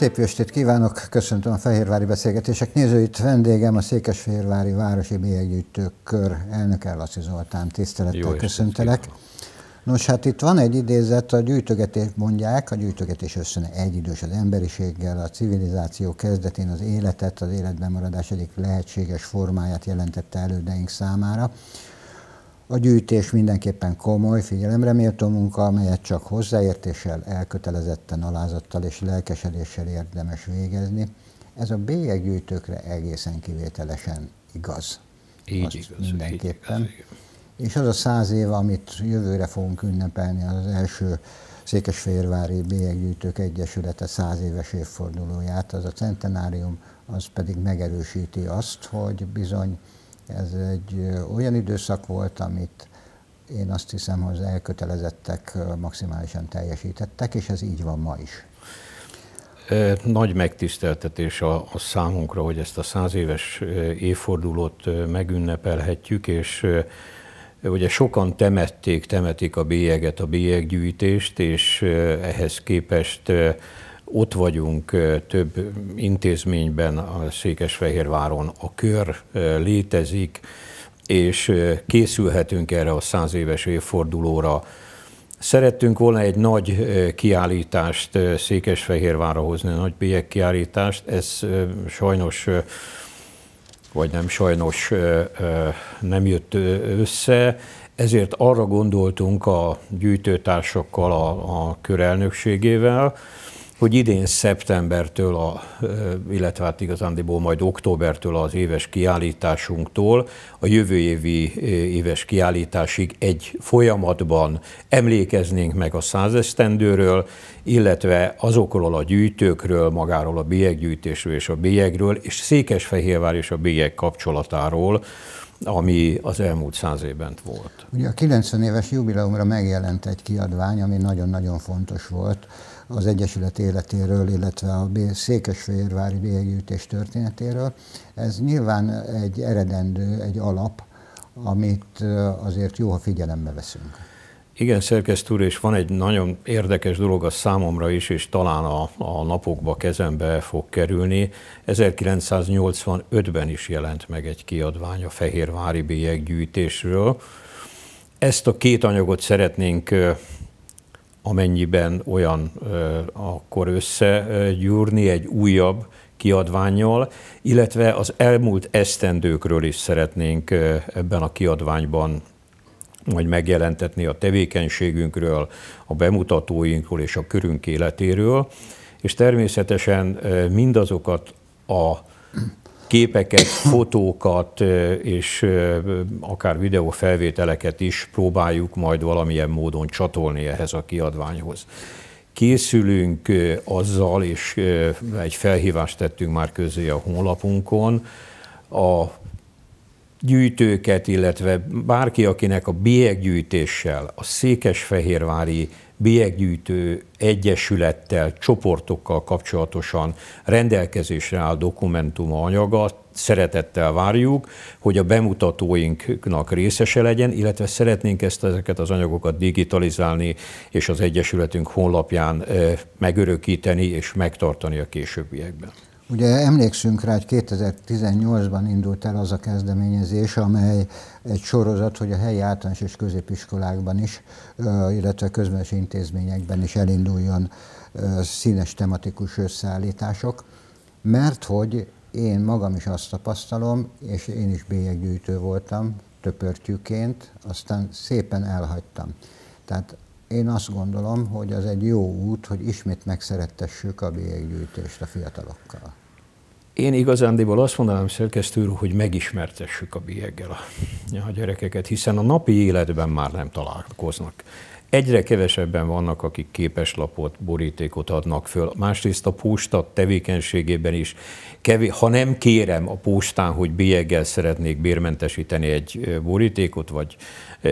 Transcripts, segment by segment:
Szép estét kívánok, köszöntöm a Fehérvári Beszélgetések nézőit. Vendégem a Székesfehérvári Városi Bélyeggyűjtők Kör elnöke Laci Zoltán. Tisztelettel Jó köszöntelek. Nos, hát itt van egy idézet, a gyűjtögetés mondják, a gyűjtögetés egy idős az emberiséggel, a civilizáció kezdetén az életet, az életben maradás egyik lehetséges formáját jelentette elődeink számára. A gyűjtés mindenképpen komoly, figyelemre méltó munka, amelyet csak hozzáértéssel, elkötelezetten, alázattal és lelkesedéssel érdemes végezni. Ez a bélyeggyűjtőkre egészen kivételesen igaz. Így Azt igaz. Mindenképpen. Így igaz, igen. És az a száz év, amit jövőre fogunk ünnepelni, az, az első Székesfehérvári Bélyeggyűjtők Egyesülete száz éves évfordulóját, az a centenárium, az pedig megerősíti azt, hogy bizony ez egy olyan időszak volt, amit én azt hiszem, hogy az elkötelezettek maximálisan teljesítettek, és ez így van ma is. Nagy megtiszteltetés a, a számunkra, hogy ezt a száz éves évfordulót megünnepelhetjük, és ugye sokan temették, temetik a bélyeget, a bélyeggyűjtést, és ehhez képest ott vagyunk több intézményben a Székesfehérváron, a kör létezik, és készülhetünk erre a száz éves évfordulóra. Szerettünk volna egy nagy kiállítást Székesfehérvára hozni, nagy bélyek kiállítást, ez sajnos vagy nem sajnos nem jött össze, ezért arra gondoltunk a gyűjtőtársakkal, a, a körelnökségével, hogy idén szeptembertől, a, illetve hát igazándiból majd októbertől az éves kiállításunktól a jövő évi éves kiállításig egy folyamatban emlékeznénk meg a százesztendőről, illetve azokról a gyűjtőkről, magáról a bélyeggyűjtésről és a bélyegről, és Székesfehérvár és a bélyeg kapcsolatáról, ami az elmúlt száz évben volt. Ugye a 90 éves jubileumra megjelent egy kiadvány, ami nagyon-nagyon fontos volt az Egyesület életéről, illetve a Székesfehérvári bélyeggyűjtés történetéről. Ez nyilván egy eredendő, egy alap, amit azért jó, ha figyelembe veszünk. Igen, szerkesztő úr, és van egy nagyon érdekes dolog a számomra is, és talán a, a napokba kezembe fog kerülni. 1985-ben is jelent meg egy kiadvány a Fehérvári bélyeggyűjtésről. Ezt a két anyagot szeretnénk amennyiben olyan akkor összegyúrni egy újabb kiadványjal, illetve az elmúlt esztendőkről is szeretnénk ebben a kiadványban majd megjelentetni a tevékenységünkről, a bemutatóinkról és a körünk életéről, és természetesen mindazokat a képeket, fotókat és akár videófelvételeket is próbáljuk majd valamilyen módon csatolni ehhez a kiadványhoz. Készülünk azzal, és egy felhívást tettünk már közé a honlapunkon, a gyűjtőket, illetve bárki, akinek a bélyeggyűjtéssel, a székesfehérvári bélyeggyűjtő egyesülettel, csoportokkal kapcsolatosan rendelkezésre áll dokumentuma anyaga, szeretettel várjuk, hogy a bemutatóinknak részese legyen, illetve szeretnénk ezt ezeket az anyagokat digitalizálni, és az Egyesületünk honlapján eh, megörökíteni és megtartani a későbbiekben. Ugye emlékszünk rá, hogy 2018-ban indult el az a kezdeményezés, amely egy sorozat, hogy a helyi általános és középiskolákban is, illetve közműves intézményekben is elinduljon színes tematikus összeállítások, mert hogy én magam is azt tapasztalom, és én is bélyeggyűjtő voltam töpörtyűként, aztán szépen elhagytam. Tehát én azt gondolom, hogy az egy jó út, hogy ismét megszerettessük a bélyeggyűjtést a fiatalokkal. Én igazándiból azt mondanám, szerkesztő úr, hogy megismertessük a bélyeggel a, gyerekeket, hiszen a napi életben már nem találkoznak Egyre kevesebben vannak, akik képeslapot, borítékot adnak föl. Másrészt a posta tevékenységében is, kevés, ha nem kérem a postán, hogy bélyeggel szeretnék bérmentesíteni egy borítékot vagy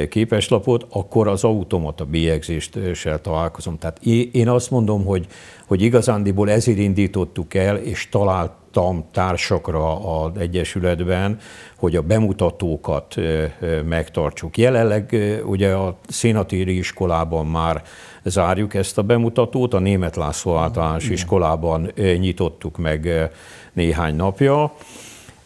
képeslapot, akkor az automata bélyegzéssel találkozom. Tehát én azt mondom, hogy, hogy igazándiból ezért indítottuk el, és talált társakra az Egyesületben, hogy a bemutatókat megtartsuk. Jelenleg ugye a Szénatéri iskolában már zárjuk ezt a bemutatót, a Német László általános iskolában nyitottuk meg néhány napja.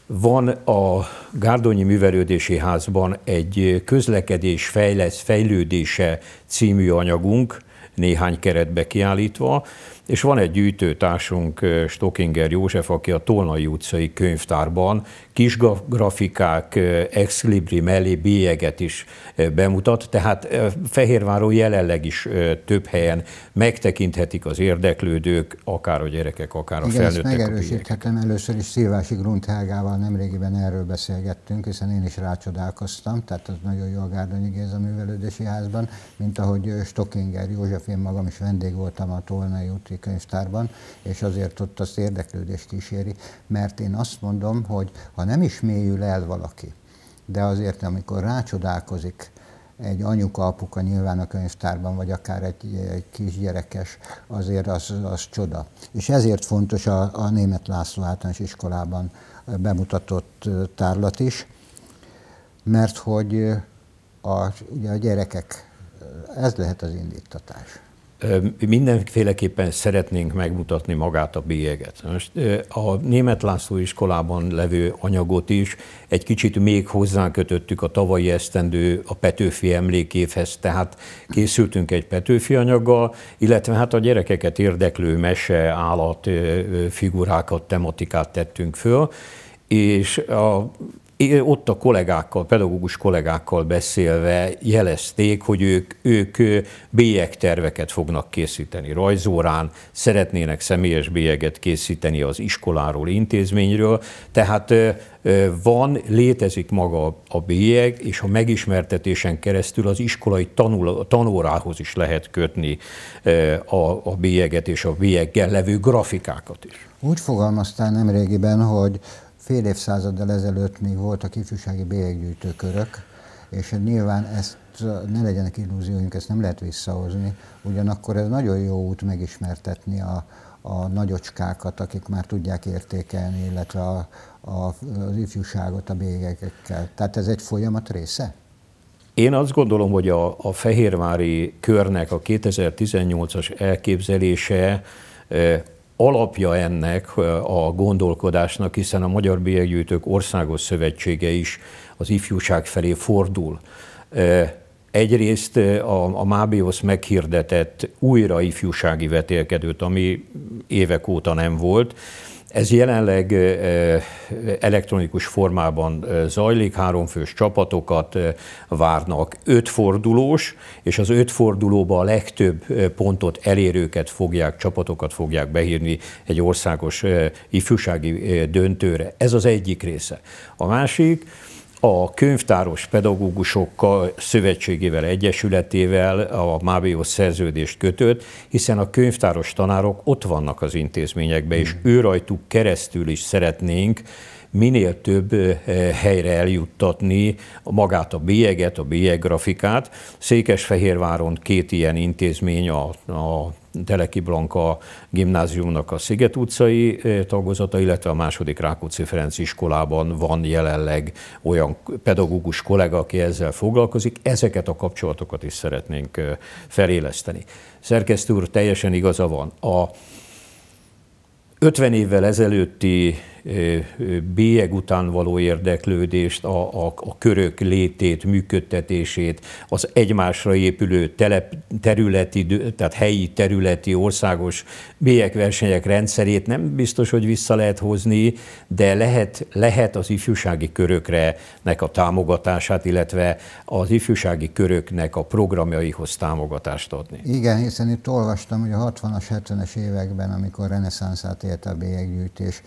Van a Gárdonyi Művelődési Házban egy közlekedés fejlesz, fejlődése című anyagunk, néhány keretbe kiállítva, és van egy gyűjtőtársunk, Stokinger József, aki a Tolnai utcai könyvtárban kis grafikák, exlibri mellé bélyeget is bemutat, tehát Fehérváról jelenleg is több helyen megtekinthetik az érdeklődők, akár a gyerekek, akár a Igen, felnőttek. Igen, megerősíthetem, először is Szilvási Grundhágával nemrégiben erről beszélgettünk, hiszen én is rácsodálkoztam, tehát az nagyon jó a Gárdonyi Géza művelődési házban, mint ahogy Stokinger József, én magam is vendég voltam a Tolnai úti könyvtárban, és azért ott azt érdeklődést kíséri, mert én azt mondom, hogy ha nem is mélyül el valaki, de azért, amikor rácsodálkozik egy anyuka, apuka nyilván a könyvtárban, vagy akár egy, egy kisgyerekes, azért az, az csoda. És ezért fontos a, a Német László általános iskolában bemutatott tárlat is, mert hogy a, ugye a gyerekek, ez lehet az indítatás mindenféleképpen szeretnénk megmutatni magát a bélyeget. Most a német László iskolában levő anyagot is egy kicsit még kötöttük a tavalyi esztendő a Petőfi emlékévhez, tehát készültünk egy Petőfi anyaggal, illetve hát a gyerekeket érdeklő mese, állat, figurákat, tematikát tettünk föl, és a ott a kollégákkal, pedagógus kollégákkal beszélve jelezték, hogy ők, ők bélyeg terveket fognak készíteni rajzórán, szeretnének személyes bélyeget készíteni az iskoláról, intézményről, tehát van, létezik maga a bélyeg, és a megismertetésen keresztül az iskolai tanul, tanórához is lehet kötni a, a bélyeget és a bélyeggel levő grafikákat is. Úgy fogalmaztál nemrégiben, hogy fél évszázaddal ezelőtt még voltak ifjúsági bélyeggyűjtőkörök, és nyilván ezt ne legyenek illúzióink, ezt nem lehet visszahozni. Ugyanakkor ez nagyon jó út megismertetni a, a nagyocskákat, akik már tudják értékelni, illetve a, a, az ifjúságot a bélyegekkel. Tehát ez egy folyamat része? Én azt gondolom, hogy a, a Fehérvári körnek a 2018-as elképzelése eh, alapja ennek a gondolkodásnak, hiszen a Magyar Bélyeggyűjtők Országos Szövetsége is az ifjúság felé fordul. Egyrészt a, a Mábiosz meghirdetett újra ifjúsági vetélkedőt, ami évek óta nem volt, ez jelenleg elektronikus formában zajlik, háromfős csapatokat várnak, ötfordulós, és az ötfordulóba a legtöbb pontot elérőket fogják, csapatokat fogják behírni egy országos ifjúsági döntőre. Ez az egyik része. A másik, a könyvtáros pedagógusok szövetségével, egyesületével a Mábió szerződést kötött, hiszen a könyvtáros tanárok ott vannak az intézményekben, és hmm. ő rajtuk keresztül is szeretnénk minél több helyre eljuttatni magát a bélyeget, a bélyeggrafikát. Székesfehérváron két ilyen intézmény, a, a Teleki Blanka gimnáziumnak a Sziget utcai tagozata, illetve a második Rákóczi Ferenc iskolában van jelenleg olyan pedagógus kollega, aki ezzel foglalkozik. Ezeket a kapcsolatokat is szeretnénk feléleszteni. Szerkesztő úr, teljesen igaza van. A 50 évvel ezelőtti bélyeg után való érdeklődést, a, a, a körök létét, működtetését, az egymásra épülő telep, területi, tehát helyi, területi, országos bélyegversenyek rendszerét nem biztos, hogy vissza lehet hozni, de lehet, lehet az ifjúsági körökre nek a támogatását, illetve az ifjúsági köröknek a programjaihoz támogatást adni. Igen, hiszen itt olvastam, hogy a 60-as, 70-es években, amikor reneszánszát élt a bélyeggyűjtés,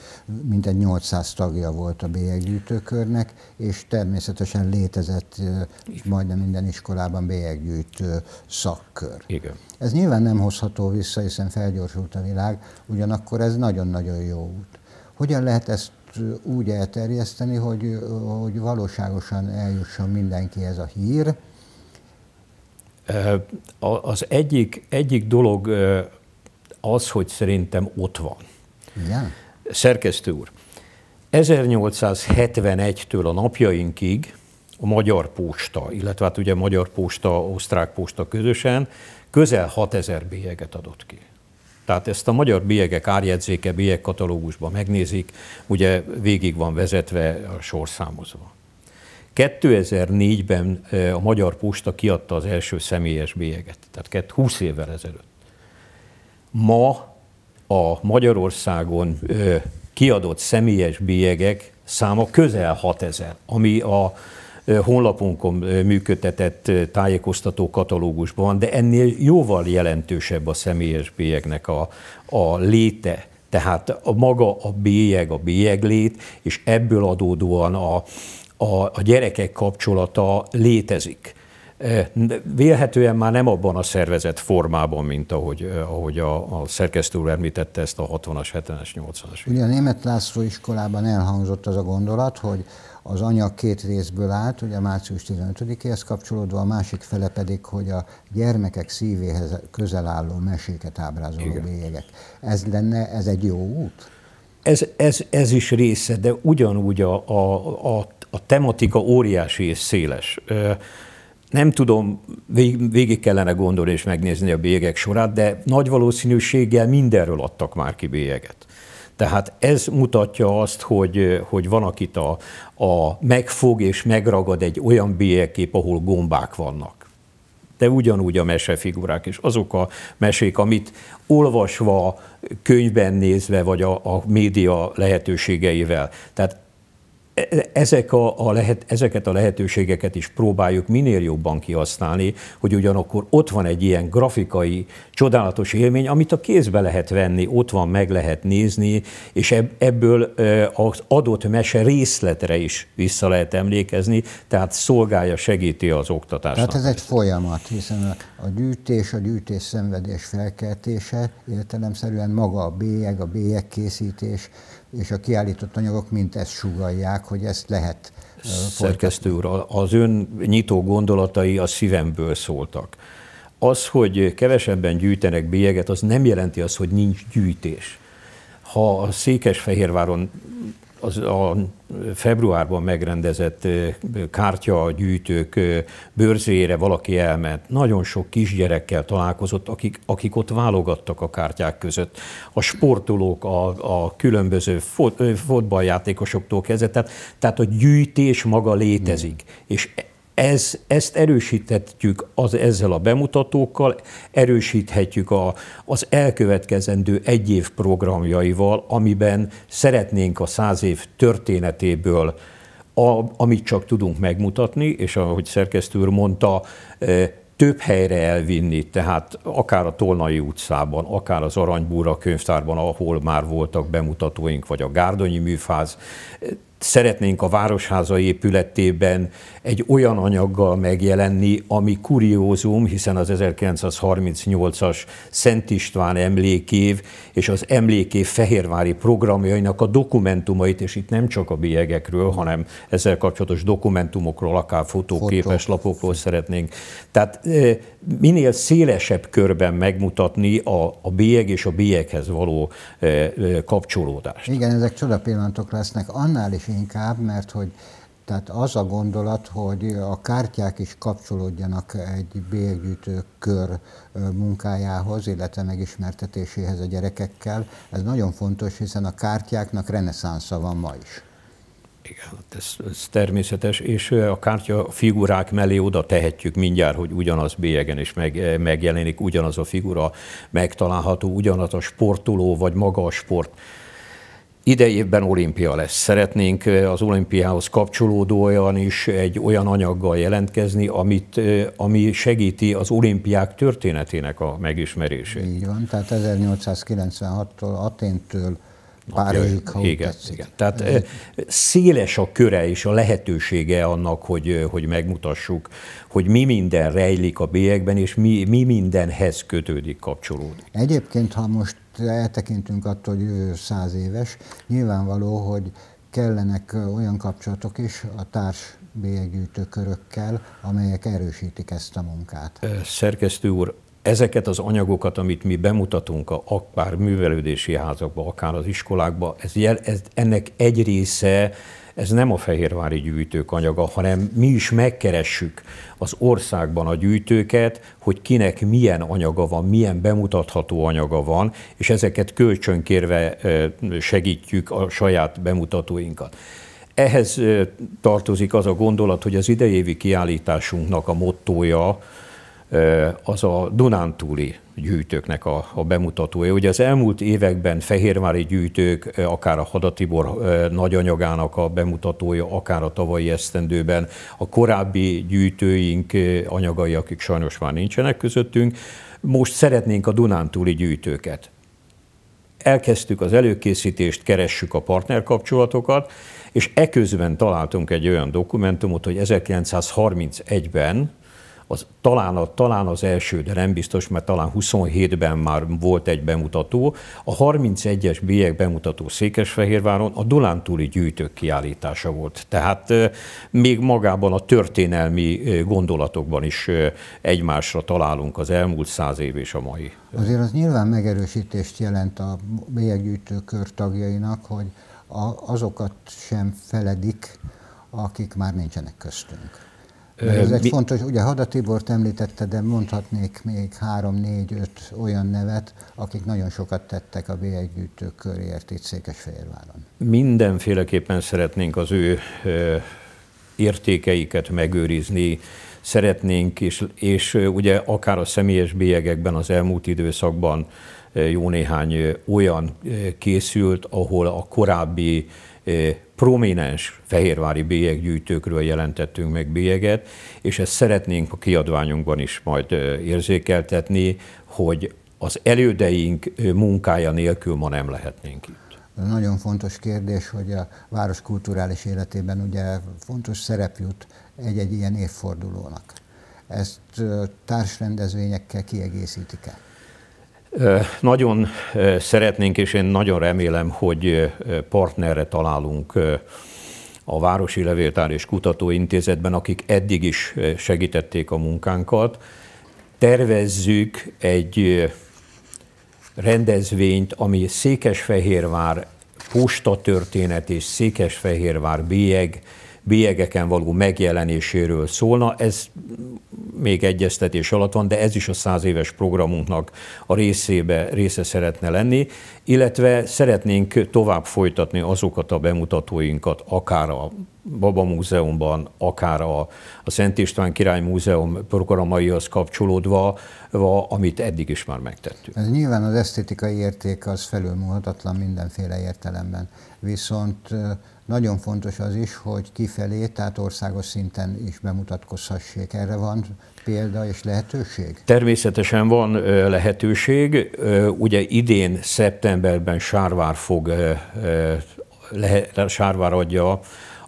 mint mintegy 800 tagja volt a bélyeggyűjtőkörnek, és természetesen létezett majdnem minden iskolában bélyeggyűjtő szakkör. Igen. Ez nyilván nem hozható vissza, hiszen felgyorsult a világ, ugyanakkor ez nagyon-nagyon jó út. Hogyan lehet ezt úgy elterjeszteni, hogy, hogy valóságosan eljusson ez a hír? Az egyik, egyik dolog az, hogy szerintem ott van. Igen. Szerkesztő úr, 1871-től a napjainkig a Magyar Posta, illetve hát ugye Magyar Posta, Osztrák Posta közösen közel 6000 bélyeget adott ki. Tehát ezt a magyar bélyegek árjegyzéke, katalógusban megnézik, ugye végig van vezetve a sorszámozva. 2004-ben a Magyar Posta kiadta az első személyes bélyeget, tehát 20 évvel ezelőtt. Ma a Magyarországon kiadott személyes bélyegek száma közel 6000, ami a honlapunkon működtetett tájékoztató katalógusban van, de ennél jóval jelentősebb a személyes bélyegnek a, a léte. Tehát a maga a bélyeg, a bélyeglét, és ebből adódóan a, a, a gyerekek kapcsolata létezik. Eh, vélhetően már nem abban a szervezet formában, mint ahogy, eh, ahogy a, a szerkesztő úr említette ezt a 60-as, 70-es, 80-as. Ugye a német László iskolában elhangzott az a gondolat, hogy az anyag két részből állt, ugye március 15-éhez kapcsolódva, a másik fele pedig, hogy a gyermekek szívéhez közel álló meséket ábrázoló Igen. bélyegek. Ez lenne, ez egy jó út? Ez, ez, ez is része, de ugyanúgy a, a, a, a tematika óriási és széles. Eh, nem tudom, vég, végig kellene gondolni és megnézni a bélyegek sorát, de nagy valószínűséggel mindenről adtak már ki bélyeget. Tehát ez mutatja azt, hogy, hogy van, akit a, a megfog és megragad egy olyan bélyegkép, ahol gombák vannak. De ugyanúgy a mesefigurák, és azok a mesék, amit olvasva, könyvben nézve, vagy a, a média lehetőségeivel. Tehát ezek a, a lehet, ezeket a lehetőségeket is próbáljuk minél jobban kihasználni, hogy ugyanakkor ott van egy ilyen grafikai, csodálatos élmény, amit a kézbe lehet venni, ott van, meg lehet nézni, és ebből az adott mese részletre is vissza lehet emlékezni, tehát szolgálja, segíti az oktatást. Tehát ez egy folyamat, hiszen a, a gyűjtés, a gyűjtés szenvedés felkeltése, értelemszerűen maga a bélyeg, a bélyeg készítés, és a kiállított anyagok mint ezt sugalják, hogy ezt lehet Szerkesztő úr, az ön nyitó gondolatai a szívemből szóltak. Az, hogy kevesebben gyűjtenek bélyeget, az nem jelenti azt, hogy nincs gyűjtés. Ha a Székesfehérváron az a februárban megrendezett kártyagyűjtők bőrzére valaki elment. Nagyon sok kisgyerekkel találkozott, akik, akik ott válogattak a kártyák között. A sportolók, a, a különböző fot, fotballjátékosoktól kezdett, Tehát, tehát a gyűjtés maga létezik. Mm. És ez, ezt erősíthetjük az, ezzel a bemutatókkal, erősíthetjük a, az elkövetkezendő egy év programjaival, amiben szeretnénk a száz év történetéből, a, amit csak tudunk megmutatni, és ahogy szerkesztő úr mondta, e, több helyre elvinni, tehát akár a Tolnai utcában, akár az Aranybúra könyvtárban, ahol már voltak bemutatóink, vagy a Gárdonyi műfáz, szeretnénk a Városháza épületében egy olyan anyaggal megjelenni, ami kuriózum, hiszen az 1938-as Szent István emlékév és az emlékév fehérvári programjainak a dokumentumait, és itt nem csak a bélyegekről, hanem ezzel kapcsolatos dokumentumokról, akár fotóképes lapokról szeretnénk. Tehát e, minél szélesebb körben megmutatni a, a bélyeg és a bélyeghez való e, e, kapcsolódást. Igen, ezek csodapillantok lesznek, annál is inkább, mert hogy tehát az a gondolat, hogy a kártyák is kapcsolódjanak egy bélyeggyűjtő kör munkájához, illetve megismertetéséhez a gyerekekkel, ez nagyon fontos, hiszen a kártyáknak reneszánsza van ma is. Igen, hát ez, ez természetes, és a kártya figurák mellé oda tehetjük mindjárt, hogy ugyanaz bélyegen is meg, megjelenik, ugyanaz a figura megtalálható, ugyanaz a sportoló, vagy maga a sport Idejében olimpia lesz. Szeretnénk az olimpiához kapcsolódó olyan is egy olyan anyaggal jelentkezni, amit, ami segíti az olimpiák történetének a megismerését. Így van, tehát 1896-tól Aténtől Párizsig, ha igen, tetszik. igen. Tehát széles a köre és a lehetősége annak, hogy, hogy megmutassuk, hogy mi minden rejlik a bélyekben, és mi, mi mindenhez kötődik, kapcsolódik. Egyébként, ha most eltekintünk attól, hogy ő száz éves, nyilvánvaló, hogy kellenek olyan kapcsolatok is a társ bélyeggyűjtő körökkel, amelyek erősítik ezt a munkát. Szerkesztő úr, ezeket az anyagokat, amit mi bemutatunk a akár művelődési házakba, akár az iskolákba, ez, jel, ez ennek egy része ez nem a Fehérvári gyűjtők anyaga, hanem mi is megkeressük az országban a gyűjtőket, hogy kinek milyen anyaga van, milyen bemutatható anyaga van, és ezeket kölcsönkérve segítjük a saját bemutatóinkat. Ehhez tartozik az a gondolat, hogy az idejévi kiállításunknak a mottója, az a Dunántúli gyűjtőknek a, a bemutatója. Ugye az elmúlt években Fehérvári gyűjtők, akár a Hadatibor nagyanyagának a bemutatója, akár a tavalyi esztendőben, a korábbi gyűjtőink anyagai, akik sajnos már nincsenek közöttünk, most szeretnénk a Dunántúli gyűjtőket. Elkezdtük az előkészítést, keressük a partnerkapcsolatokat, és eközben találtunk egy olyan dokumentumot, hogy 1931-ben az, talán, a, talán az első, de nem biztos, mert talán 27-ben már volt egy bemutató. A 31-es bélyeg bemutató Székesfehérváron a Dolántúli gyűjtők kiállítása volt. Tehát még magában a történelmi gondolatokban is egymásra találunk az elmúlt száz év és a mai. Azért az nyilván megerősítést jelent a bélyeggyűjtőkör tagjainak, hogy azokat sem feledik, akik már nincsenek köztünk. Ez egy mi... fontos, ugye Hada Tibort említette, de mondhatnék még három, négy, öt olyan nevet, akik nagyon sokat tettek a bélyeggyűjtők köréért itt Székesfehérváron. Mindenféleképpen szeretnénk az ő értékeiket megőrizni, szeretnénk, és, és ugye akár a személyes bélyegekben az elmúlt időszakban jó néhány olyan készült, ahol a korábbi prominens fehérvári bélyeggyűjtőkről jelentettünk meg bélyeget, és ezt szeretnénk a kiadványunkban is majd érzékeltetni, hogy az elődeink munkája nélkül ma nem lehetnénk itt. Nagyon fontos kérdés, hogy a város kulturális életében ugye fontos szerep jut egy-egy ilyen évfordulónak. Ezt társrendezvényekkel kiegészítik-e? Nagyon szeretnénk, és én nagyon remélem, hogy partnerre találunk a Városi Levéltár és Kutatóintézetben, akik eddig is segítették a munkánkat. Tervezzük egy rendezvényt, ami Székesfehérvár posta történet és Székesfehérvár bélyeg, bélyegeken való megjelenéséről szólna. Ez még egyeztetés alatt van, de ez is a száz éves programunknak a részébe, része szeretne lenni, illetve szeretnénk tovább folytatni azokat a bemutatóinkat, akár a Baba Múzeumban, akár a, a Szent István Király Múzeum programaihoz kapcsolódva, va, amit eddig is már megtettünk. Ez nyilván az esztétikai érték az felülmúlhatatlan mindenféle értelemben, viszont nagyon fontos az is, hogy kifelé, tehát országos szinten is bemutatkozhassék. Erre van példa és lehetőség? Természetesen van lehetőség. Ugye idén szeptemberben Sárvár fog, Sárvár adja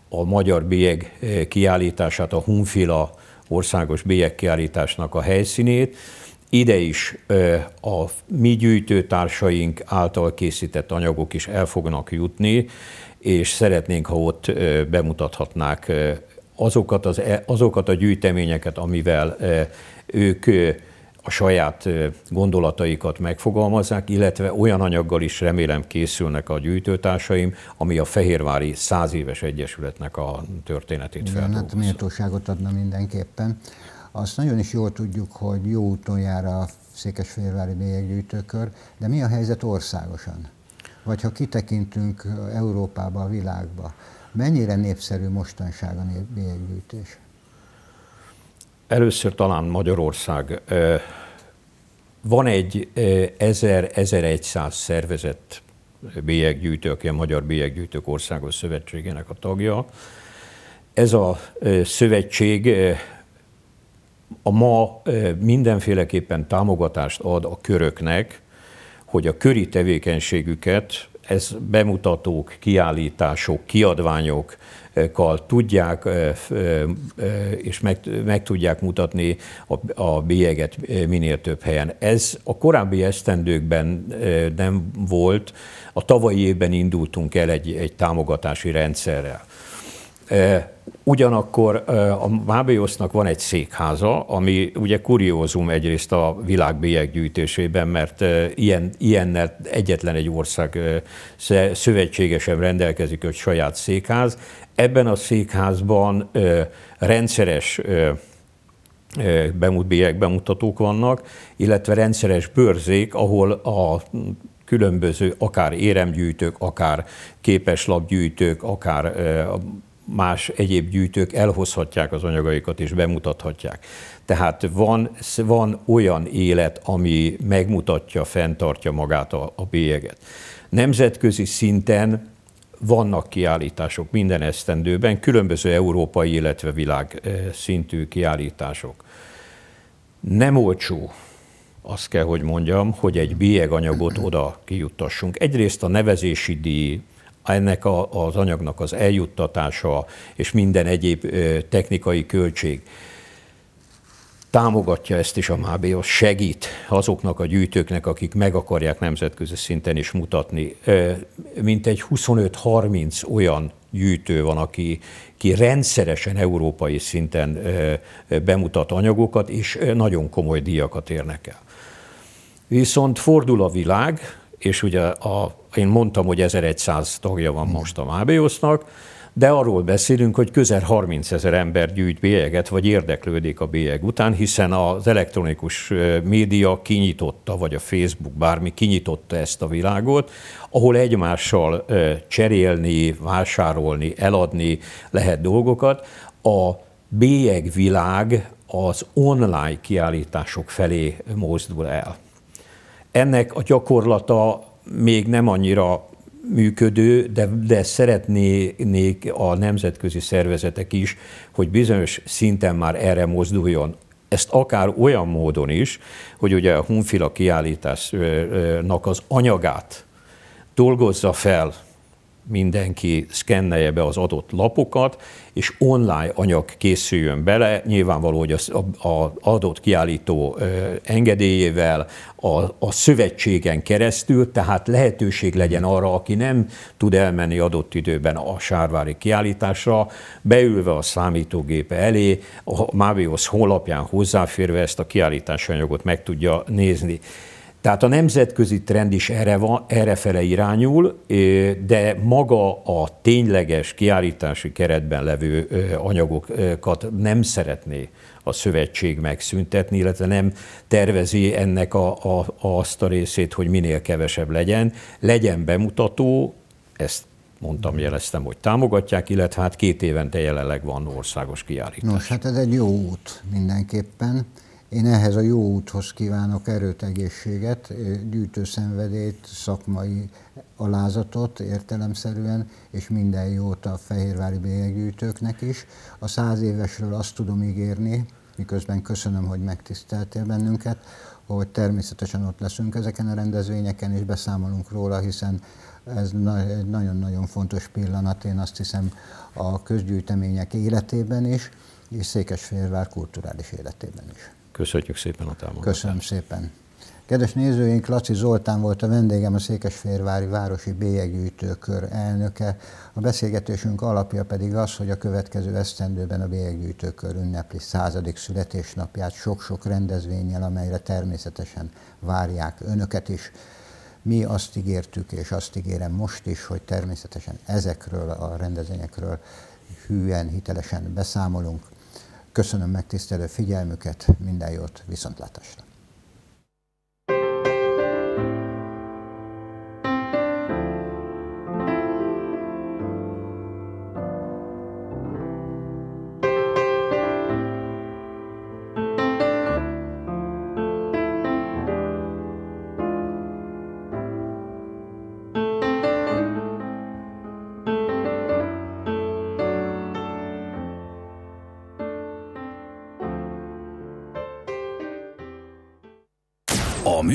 a magyar bélyeg kiállítását, a Hunfila országos bélyeg kiállításnak a helyszínét. Ide is a mi gyűjtőtársaink által készített anyagok is el fognak jutni, és szeretnénk, ha ott bemutathatnák azokat, az, e, azokat a gyűjteményeket, amivel ők a saját gondolataikat megfogalmazzák, illetve olyan anyaggal is remélem készülnek a gyűjtőtársaim, ami a Fehérvári Száz Éves Egyesületnek a történetét feltolgozza. Hát méltóságot adna mindenképpen azt nagyon is jól tudjuk, hogy jó úton jár a Székesfehérvári bélyeggyűjtőkör, de mi a helyzet országosan? Vagy ha kitekintünk Európába, a világba, mennyire népszerű mostanság a bélyeggyűjtés? Először talán Magyarország. Van egy 1000-1100 szervezet bélyeggyűjtő, aki a Magyar Bélyeggyűjtők Országos Szövetségének a tagja. Ez a szövetség a ma mindenféleképpen támogatást ad a köröknek, hogy a köri tevékenységüket, ez bemutatók, kiállítások, kiadványok, tudják és meg, meg tudják mutatni a, a bélyeget minél több helyen. Ez a korábbi esztendőkben nem volt. A tavalyi évben indultunk el egy, egy támogatási rendszerrel. Ugyanakkor a Mábiosznak van egy székháza, ami ugye kuriózum egyrészt a világ gyűjtésében, mert ilyen, ilyennel egyetlen egy ország szövetségesen rendelkezik, hogy saját székház. Ebben a székházban rendszeres bélyeg bemutatók vannak, illetve rendszeres bőrzék, ahol a különböző akár éremgyűjtők, akár képeslapgyűjtők, akár más egyéb gyűjtők elhozhatják az anyagaikat és bemutathatják. Tehát van, van olyan élet, ami megmutatja, fenntartja magát a, a bélyeget. Nemzetközi szinten vannak kiállítások minden esztendőben, különböző európai, illetve világ eh, szintű kiállítások. Nem olcsó, azt kell, hogy mondjam, hogy egy bélyeganyagot oda kijuttassunk. Egyrészt a nevezési díj, ennek a, az anyagnak az eljuttatása és minden egyéb technikai költség támogatja ezt is a MABO, segít azoknak a gyűjtőknek, akik meg akarják nemzetközi szinten is mutatni. Mint egy 25-30 olyan gyűjtő van, aki, aki rendszeresen európai szinten bemutat anyagokat, és nagyon komoly díjakat érnek el. Viszont fordul a világ, és ugye a én mondtam, hogy 1100 tagja van most a Mábéosznak, de arról beszélünk, hogy közel 30 ezer ember gyűjt bélyeget, vagy érdeklődik a bélyeg után, hiszen az elektronikus média kinyitotta, vagy a Facebook bármi kinyitotta ezt a világot, ahol egymással cserélni, vásárolni, eladni lehet dolgokat. A világ az online kiállítások felé mozdul el. Ennek a gyakorlata még nem annyira működő, de, de szeretnék a nemzetközi szervezetek is, hogy bizonyos szinten már erre mozduljon ezt akár olyan módon is, hogy ugye a Hunfila kiállításnak az anyagát dolgozza fel mindenki szkennelje be az adott lapokat, és online anyag készüljön bele, nyilvánvaló, hogy az a, a adott kiállító engedélyével, a, a szövetségen keresztül, tehát lehetőség legyen arra, aki nem tud elmenni adott időben a sárvári kiállításra, beülve a számítógépe elé, a Mávios honlapján hozzáférve ezt a kiállítási anyagot meg tudja nézni. Tehát a nemzetközi trend is erre, van, errefele irányul, de maga a tényleges kiállítási keretben levő anyagokat nem szeretné a szövetség megszüntetni, illetve nem tervezi ennek a, a, azt a részét, hogy minél kevesebb legyen. Legyen bemutató, ezt mondtam, jeleztem, hogy támogatják, illetve hát két évente jelenleg van országos kiállítás. Nos, hát ez egy jó út mindenképpen. Én ehhez a jó úthoz kívánok erőt, egészséget, gyűjtőszenvedét, szakmai alázatot értelemszerűen, és minden jót a fehérvári bélyeggyűjtőknek is. A száz évesről azt tudom ígérni, miközben köszönöm, hogy megtiszteltél bennünket, hogy természetesen ott leszünk ezeken a rendezvényeken, és beszámolunk róla, hiszen ez egy nagyon-nagyon fontos pillanat, én azt hiszem a közgyűjtemények életében is, és Székesfehérvár kulturális életében is. Köszönjük szépen a támogatást. Köszönöm szépen. Kedves nézőink, Laci Zoltán volt a vendégem, a Székesférvári Városi Bélyeggyűjtőkör elnöke. A beszélgetésünk alapja pedig az, hogy a következő esztendőben a Bélyeggyűjtőkör ünnepli századik születésnapját sok-sok rendezvényel, amelyre természetesen várják önöket is. Mi azt ígértük, és azt ígérem most is, hogy természetesen ezekről a rendezvényekről hűen, hitelesen beszámolunk. Köszönöm megtisztelő figyelmüket, minden jót, viszontlátásra!